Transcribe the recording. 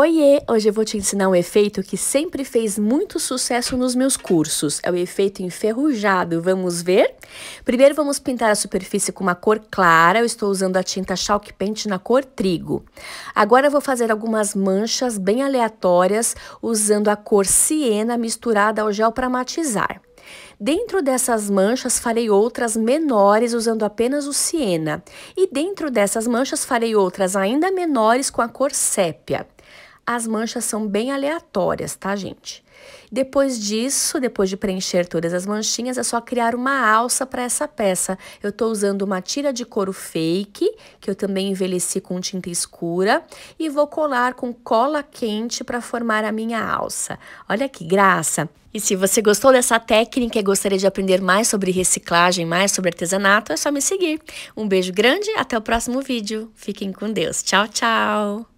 Oiê! Hoje eu vou te ensinar um efeito que sempre fez muito sucesso nos meus cursos. É o efeito enferrujado. Vamos ver? Primeiro vamos pintar a superfície com uma cor clara. Eu estou usando a tinta Chalk Paint na cor trigo. Agora eu vou fazer algumas manchas bem aleatórias usando a cor siena misturada ao gel para matizar. Dentro dessas manchas farei outras menores usando apenas o siena e dentro dessas manchas farei outras ainda menores com a cor sépia. As manchas são bem aleatórias, tá, gente? Depois disso, depois de preencher todas as manchinhas, é só criar uma alça para essa peça. Eu estou usando uma tira de couro fake, que eu também envelheci com tinta escura, e vou colar com cola quente para formar a minha alça. Olha que graça! E se você gostou dessa técnica e gostaria de aprender mais sobre reciclagem, mais sobre artesanato, é só me seguir. Um beijo grande, até o próximo vídeo. Fiquem com Deus. Tchau, tchau!